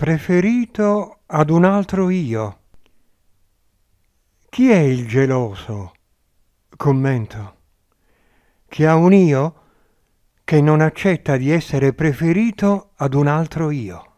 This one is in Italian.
preferito ad un altro io. Chi è il geloso? Commento. Chi ha un io che non accetta di essere preferito ad un altro io.